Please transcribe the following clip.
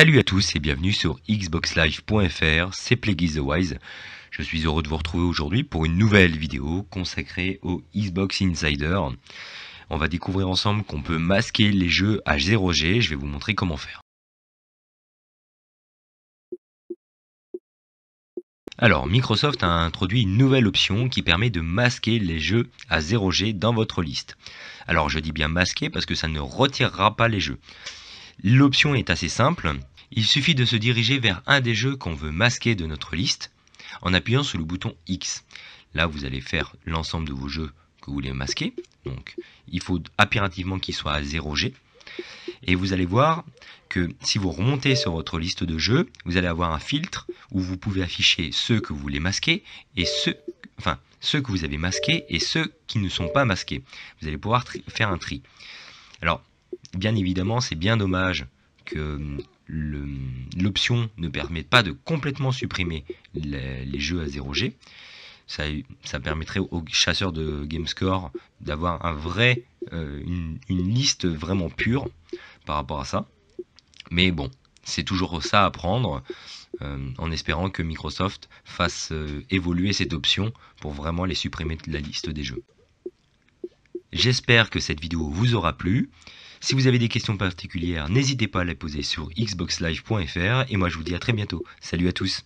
Salut à tous et bienvenue sur xboxlive.fr, c'est is the Wise. Je suis heureux de vous retrouver aujourd'hui pour une nouvelle vidéo consacrée au Xbox Insider. On va découvrir ensemble qu'on peut masquer les jeux à 0G, je vais vous montrer comment faire. Alors, Microsoft a introduit une nouvelle option qui permet de masquer les jeux à 0G dans votre liste. Alors, je dis bien masquer parce que ça ne retirera pas les jeux. L'option est assez simple. Il suffit de se diriger vers un des jeux qu'on veut masquer de notre liste en appuyant sur le bouton X. Là, vous allez faire l'ensemble de vos jeux que vous voulez masquer. Donc, il faut impérativement qu'ils soient à 0G. Et vous allez voir que si vous remontez sur votre liste de jeux, vous allez avoir un filtre où vous pouvez afficher ceux que vous voulez masquer et ceux, enfin, ceux que vous avez masqués et ceux qui ne sont pas masqués. Vous allez pouvoir faire un tri. Alors, bien évidemment, c'est bien dommage que l'option ne permet pas de complètement supprimer les, jeux à 0G. Ça, ça, permettrait aux chasseurs de GameScore d'avoir un vrai, euh, une, liste vraiment pure par rapport à ça. Mais bon, c'est toujours ça à prendre euh, en espérant que Microsoft fasse euh, évoluer cette option pour vraiment les supprimer de la liste des jeux. J'espère que cette vidéo vous aura plu. Si vous avez des questions particulières, n'hésitez pas à les poser sur xboxlive.fr et moi je vous dis à très bientôt. Salut à tous